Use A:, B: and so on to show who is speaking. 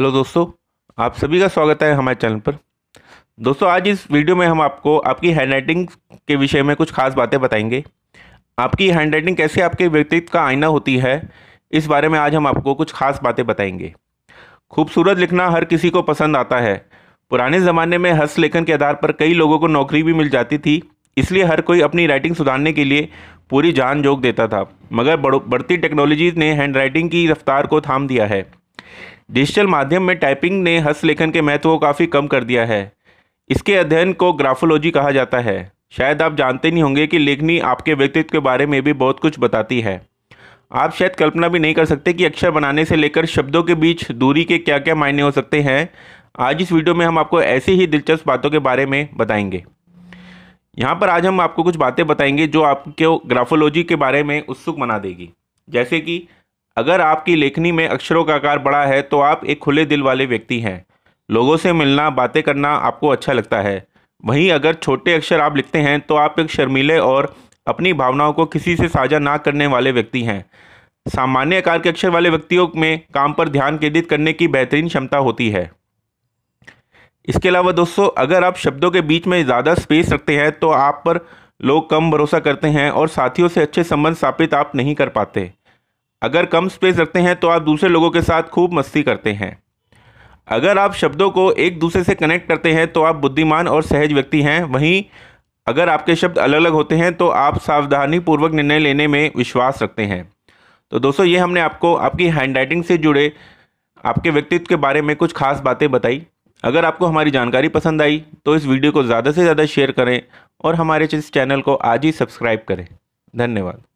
A: hello दोस्तों आप सभी का स्वागत है हमारे चैनल पर दोस्तों आज इस वीडियो में हम आपको आपकी हैंड राइटिंग के विषय में कुछ खास बातें बताएंगे आपकी हैंड राइटिंग कैसे आपके व्यक्तित्व का आईना होती है इस बारे में आज हम आपको कुछ खास बातें बताएंगे खूबसूरत लिखना हर किसी को पसंद आता है पुराने ज़माने में हस्तलेखन के आधार पर कई लोगों को नौकरी भी मिल जाती थी इसलिए हर कोई अपनी राइटिंग सुधारने के लिए पूरी जान जोक देता था मगर बढ़ती टेक्नोलॉजी ने हैंड राइटिंग की रफ्तार को थाम दिया है डिजिटल माध्यम में टाइपिंग ने हस्तलेखन के महत्व को काफ़ी कम कर दिया है इसके अध्ययन को ग्राफोलॉजी कहा जाता है शायद आप जानते नहीं होंगे कि लेखनी आपके व्यक्तित्व के बारे में भी बहुत कुछ बताती है आप शायद कल्पना भी नहीं कर सकते कि अक्षर बनाने से लेकर शब्दों के बीच दूरी के क्या क्या मायने हो सकते हैं आज इस वीडियो में हम आपको ऐसी ही दिलचस्प बातों के बारे में बताएंगे यहाँ पर आज हम आपको कुछ बातें बताएंगे जो आपके ग्राफोलॉजी के बारे में उत्सुक बना देगी जैसे कि अगर आपकी लेखनी में अक्षरों का आकार बड़ा है तो आप एक खुले दिल वाले व्यक्ति हैं लोगों से मिलना बातें करना आपको अच्छा लगता है वहीं अगर छोटे अक्षर आप लिखते हैं तो आप एक शर्मीले और अपनी भावनाओं को किसी से साझा ना करने वाले व्यक्ति हैं सामान्य आकार के अक्षर वाले व्यक्तियों में काम पर ध्यान केंद्रित करने की बेहतरीन क्षमता होती है इसके अलावा दोस्तों अगर आप शब्दों के बीच में ज़्यादा स्पेस रखते हैं तो आप पर लोग कम भरोसा करते हैं और साथियों से अच्छे संबंध स्थापित आप नहीं कर पाते अगर कम स्पेस रखते हैं तो आप दूसरे लोगों के साथ खूब मस्ती करते हैं अगर आप शब्दों को एक दूसरे से कनेक्ट करते हैं तो आप बुद्धिमान और सहज व्यक्ति हैं वहीं अगर आपके शब्द अलग अलग होते हैं तो आप सावधानीपूर्वक निर्णय लेने में विश्वास रखते हैं तो दोस्तों ये हमने आपको आपकी हैंड राइटिंग से जुड़े आपके व्यक्तित्व के बारे में कुछ खास बातें बताई अगर आपको हमारी जानकारी पसंद आई तो इस वीडियो को ज़्यादा से ज़्यादा शेयर करें और हमारे इस चैनल को आज ही सब्सक्राइब करें धन्यवाद